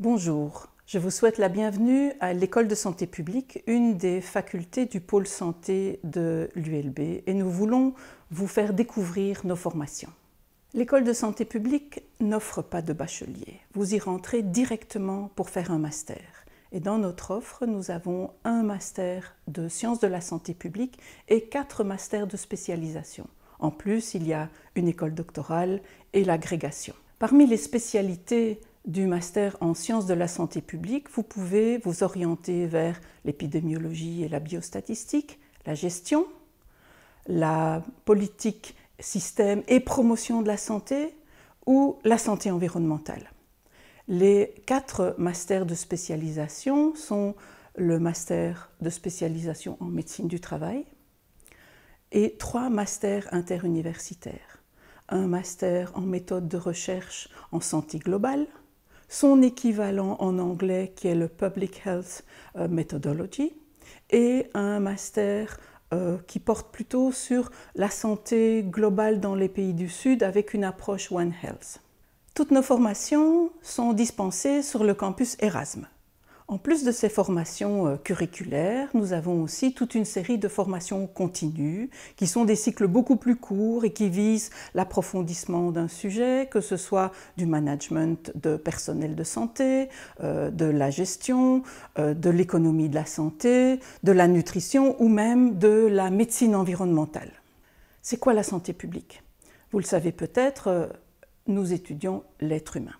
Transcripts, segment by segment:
Bonjour, je vous souhaite la bienvenue à l'école de santé publique, une des facultés du pôle santé de l'ULB, et nous voulons vous faire découvrir nos formations. L'école de santé publique n'offre pas de bachelier. Vous y rentrez directement pour faire un master. Et dans notre offre, nous avons un master de sciences de la santé publique et quatre masters de spécialisation. En plus, il y a une école doctorale et l'agrégation. Parmi les spécialités du master en sciences de la santé publique, vous pouvez vous orienter vers l'épidémiologie et la biostatistique, la gestion, la politique, système et promotion de la santé ou la santé environnementale. Les quatre masters de spécialisation sont le master de spécialisation en médecine du travail et trois masters interuniversitaires. Un master en méthode de recherche en santé globale, son équivalent en anglais qui est le Public Health euh, Methodology et un master euh, qui porte plutôt sur la santé globale dans les pays du Sud avec une approche One Health. Toutes nos formations sont dispensées sur le campus Erasmus. En plus de ces formations euh, curriculaires, nous avons aussi toute une série de formations continues qui sont des cycles beaucoup plus courts et qui visent l'approfondissement d'un sujet, que ce soit du management de personnel de santé, euh, de la gestion, euh, de l'économie de la santé, de la nutrition ou même de la médecine environnementale. C'est quoi la santé publique Vous le savez peut-être, nous étudions l'être humain.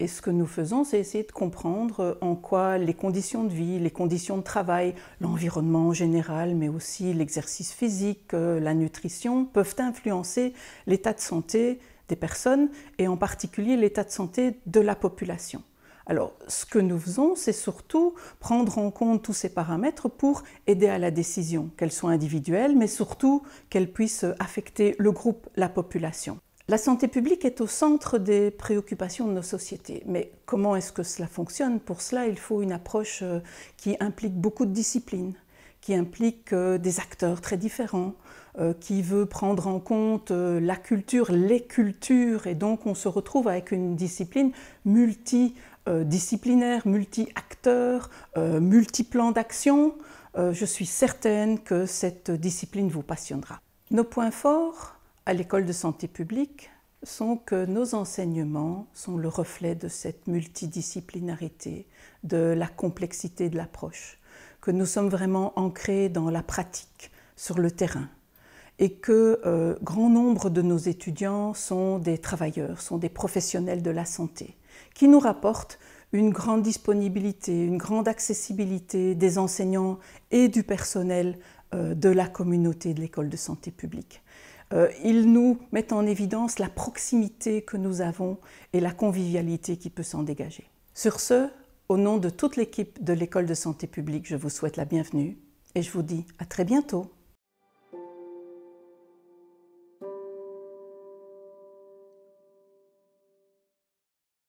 Et ce que nous faisons, c'est essayer de comprendre euh, en quoi les conditions de vie, les conditions de travail, l'environnement en général, mais aussi l'exercice physique, euh, la nutrition, peuvent influencer l'état de santé des personnes et en particulier l'état de santé de la population. Alors, ce que nous faisons, c'est surtout prendre en compte tous ces paramètres pour aider à la décision, qu'elle soit individuelle, mais surtout qu'elle puisse euh, affecter le groupe, la population. La santé publique est au centre des préoccupations de nos sociétés, mais comment est-ce que cela fonctionne Pour cela, il faut une approche euh, qui implique beaucoup de disciplines, qui implique euh, des acteurs très différents, euh, qui veut prendre en compte la culture, les cultures, et donc on se retrouve avec une discipline multidisciplinaire, multi acteurs multi d'action. Je suis certaine que cette discipline vous passionnera. Nos points forts à l'école de santé publique sont que nos enseignements sont le reflet de cette multidisciplinarité, de la complexité de l'approche, que nous sommes vraiment ancrés dans la pratique, sur le terrain, et que euh, grand nombre de nos étudiants sont des travailleurs, sont des professionnels de la santé, qui nous rapportent une grande disponibilité, une grande accessibilité des enseignants et du personnel euh, de la communauté de l'école de santé publique. Euh, ils nous mettent en évidence la proximité que nous avons et la convivialité qui peut s'en dégager. Sur ce, au nom de toute l'équipe de l'école de santé publique, je vous souhaite la bienvenue et je vous dis à très bientôt.